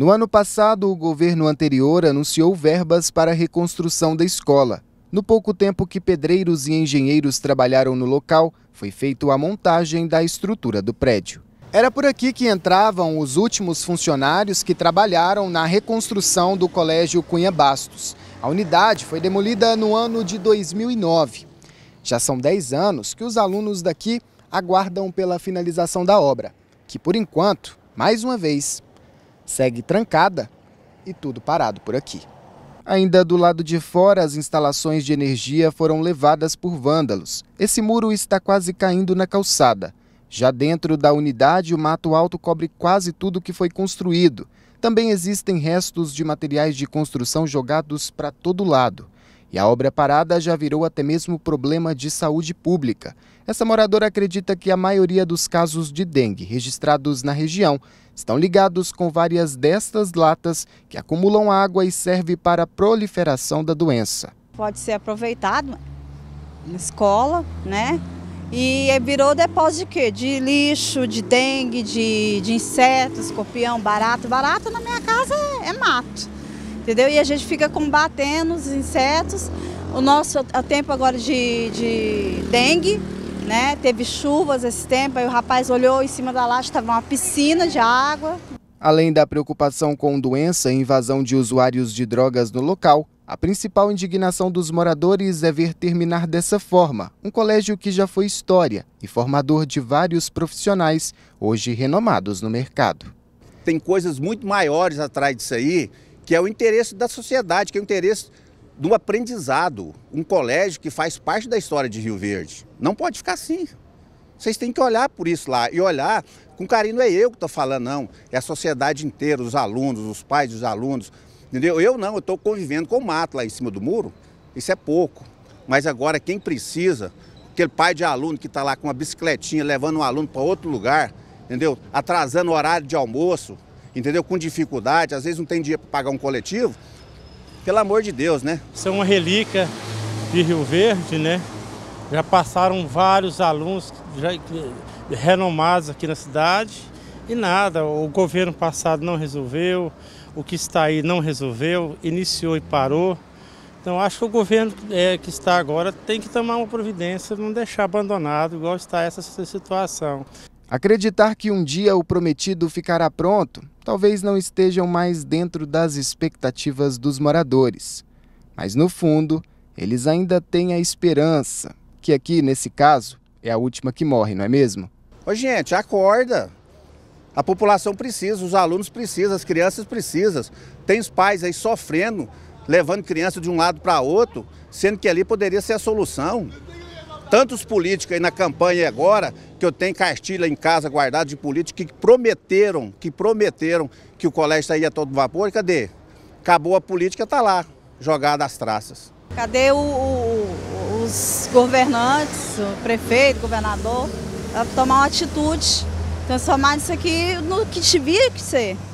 No ano passado, o governo anterior anunciou verbas para a reconstrução da escola. No pouco tempo que pedreiros e engenheiros trabalharam no local, foi feita a montagem da estrutura do prédio. Era por aqui que entravam os últimos funcionários que trabalharam na reconstrução do Colégio Cunha Bastos. A unidade foi demolida no ano de 2009. Já são 10 anos que os alunos daqui aguardam pela finalização da obra, que por enquanto, mais uma vez, segue trancada e tudo parado por aqui. Ainda do lado de fora, as instalações de energia foram levadas por vândalos. Esse muro está quase caindo na calçada. Já dentro da unidade, o mato alto cobre quase tudo que foi construído. Também existem restos de materiais de construção jogados para todo lado. E a obra parada já virou até mesmo problema de saúde pública. Essa moradora acredita que a maioria dos casos de dengue registrados na região estão ligados com várias destas latas que acumulam água e servem para a proliferação da doença. Pode ser aproveitado na escola, né? E virou depósito de quê? De lixo, de dengue, de, de insetos, copião, barato. Barato na minha casa é mato entendeu? E a gente fica combatendo os insetos. O nosso é tempo agora de, de dengue, né? Teve chuvas esse tempo, aí o rapaz olhou em cima da laje, estava uma piscina de água. Além da preocupação com doença e invasão de usuários de drogas no local, a principal indignação dos moradores é ver terminar dessa forma um colégio que já foi história e formador de vários profissionais, hoje renomados no mercado. Tem coisas muito maiores atrás disso aí que é o interesse da sociedade, que é o interesse do aprendizado. Um colégio que faz parte da história de Rio Verde. Não pode ficar assim. Vocês têm que olhar por isso lá e olhar com carinho. Não é eu que estou falando, não. É a sociedade inteira, os alunos, os pais dos alunos. Entendeu? Eu não, eu estou convivendo com o mato lá em cima do muro. Isso é pouco. Mas agora quem precisa, aquele pai de aluno que está lá com uma bicicletinha levando um aluno para outro lugar, entendeu? Atrasando o horário de almoço, entendeu? Com dificuldade, às vezes não tem dinheiro para pagar um coletivo. Pelo amor de Deus, né? Isso é uma relíquia de Rio Verde, né? Já passaram vários alunos já, eh, renomados aqui na cidade e nada. O governo passado não resolveu, o que está aí não resolveu, iniciou e parou. Então acho que o governo é, que está agora tem que tomar uma providência, não deixar abandonado igual está essa situação. Acreditar que um dia o prometido ficará pronto talvez não estejam mais dentro das expectativas dos moradores. Mas no fundo, eles ainda têm a esperança, que aqui, nesse caso, é a última que morre, não é mesmo? Ô, gente, acorda! A população precisa, os alunos precisam, as crianças precisam. Tem os pais aí sofrendo, levando criança de um lado para outro, sendo que ali poderia ser a solução tantos políticos aí na campanha agora, que eu tenho cartilha em casa guardada de políticos que prometeram, que prometeram que o colégio saía todo vapor, e cadê? Acabou a política, está lá, jogada às traças. Cadê o, o, os governantes, o prefeito, o governador, tomar uma atitude, transformar isso aqui no que devia que ser.